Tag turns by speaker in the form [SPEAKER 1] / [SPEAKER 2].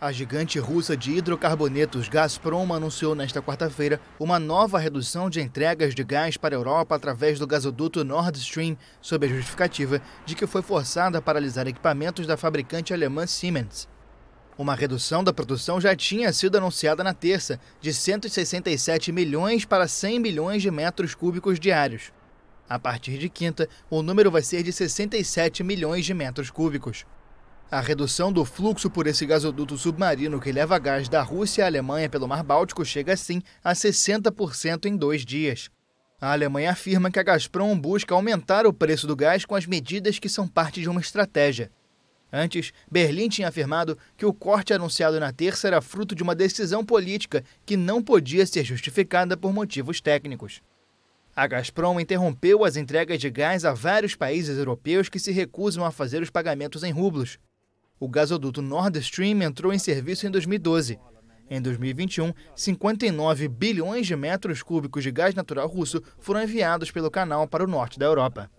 [SPEAKER 1] A gigante russa de hidrocarbonetos Gazprom anunciou nesta quarta-feira uma nova redução de entregas de gás para a Europa através do gasoduto Nord Stream, sob a justificativa de que foi forçada a paralisar equipamentos da fabricante alemã Siemens. Uma redução da produção já tinha sido anunciada na terça, de 167 milhões para 100 milhões de metros cúbicos diários. A partir de quinta, o número vai ser de 67 milhões de metros cúbicos. A redução do fluxo por esse gasoduto submarino que leva gás da Rússia à Alemanha pelo Mar Báltico chega, assim, a 60% em dois dias. A Alemanha afirma que a Gazprom busca aumentar o preço do gás com as medidas que são parte de uma estratégia. Antes, Berlim tinha afirmado que o corte anunciado na terça era fruto de uma decisão política que não podia ser justificada por motivos técnicos. A Gazprom interrompeu as entregas de gás a vários países europeus que se recusam a fazer os pagamentos em rublos o gasoduto Nord Stream entrou em serviço em 2012. Em 2021, 59 bilhões de metros cúbicos de gás natural russo foram enviados pelo canal para o norte da Europa.